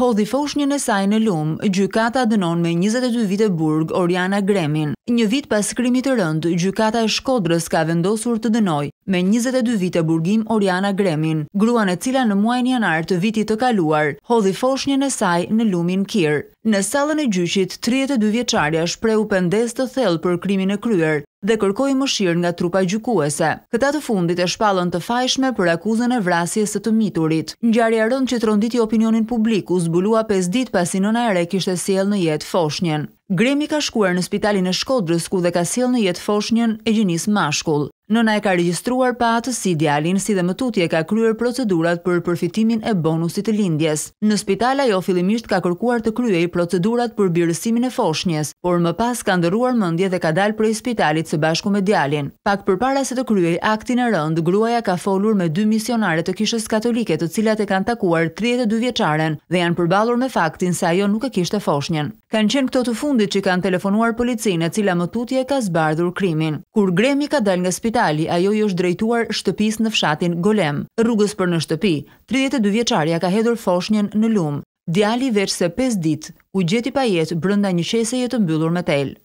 Hodhi foshnjën e saj në lumë, gjykata dënon me 22 vite burg Oriana Gremin. Një vit pas krimit të rënd, gjykata e shkodrës ka vendosur të dënoj me 22 vite burgim Oriana Gremin, gruan e cila në muajnë janar të vitit të kaluar, hodhi foshnjën e saj në lumin kirë. Në salën e gjyqit, 32 vjeqarja shpreu pëndes të thellë për krimin e kryer, dhe kërkoi mëshirë nga trupa gjykuese. Këta të fundit e shpallën të fajshme për akuzën e vrasjes së të miturit. e rënd që tronditi opinionin publik u zbulua 5 ditë pasi nëna e re kishte sjell në jetë foshnjën. Gremi ka shkuar në spitalin e Shkodrës ku dhe ka sill në jetë foshnjën e gjinis mashkull. Nëna e ka regjistruar pa atë si djalin, si dhe më tutje ka kryer procedurat për përfitimin e bonusit të lindjes. Në spital ajo fillimisht ka kërkuar të kryej procedurat për birësimin e foshnjes, por më pas ka ndëruar mendje dhe ka dalë prej spitalit së bashku me djalin. Pak përpara se të kryej aktin e rënd, gruaja ka folur me dy misionare të Kishës Katolike, të cilat e kanë takuar 32 vjeçaren dhe janë përballur me faktin se ajo nuk e kishte foshnjën. Kan qenë këto të fund fundit që kanë telefonuar policinë e cila më tutje ka zbardhur krimin. Kur gremi ka dal nga spitali, ajo i është drejtuar shtëpis në fshatin Golem. Rrugës për në shtëpi, 32 vjeqarja ka hedhur foshnjën në lumë. Djali veç se 5 ditë, u gjeti pa jetë brënda një qese jetë mbyllur me telë.